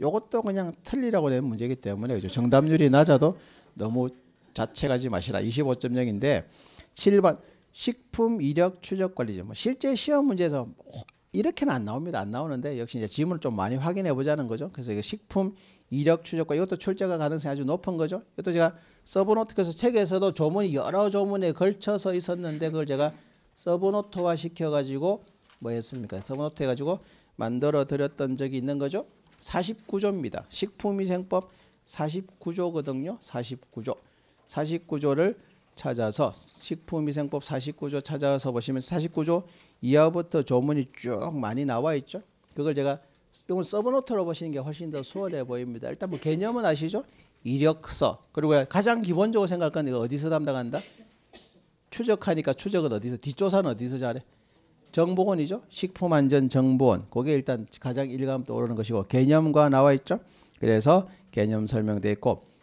요것도 그냥 틀리라고 되는 문제이기 때문에 그죠? 정답률이 낮아도 너무 자책하지 마시라. 25.0인데 7번 식품 이력 추적 관리죠. 뭐 실제 시험 문제에서 뭐 이렇게는 안 나옵니다. 안 나오는데 역시 이제 질문을좀 많이 확인해 보자는 거죠. 그래서 이거 식품 이력 추적과 이것도 출제가 가능성이 아주 높은 거죠. 이것도 제가 서브노트에서 책에서도 조문이 여러 조문에 걸쳐서 있었는데 그걸 제가 서브노트화 시켜가지고 뭐 했습니까? 서브노트 해가지고 만들어 드렸던 적이 있는 거죠. 49조입니다. 식품위생법 49조거든요. 49조. 49조를 찾아서 식품위생법 49조 찾아서 보시면 49조 이하부터 조문이 쭉 많이 나와 있죠. 그걸 제가 이건 서브노트로 보시는 게 훨씬 더 수월해 보입니다. 일단 뭐 개념은 아시죠? 이력서. 그리고 가장 기본적으로 생각하는 이거 어디서 담당한다? 추적하니까 추적은 어디서? 뒷조사는 어디서 잘해? 정보원이죠. 식품안전정보원. 그게 일단 가장 일감 떠오르는 것이고 개념과 나와 있죠. 그래서 개념 설명돼 있고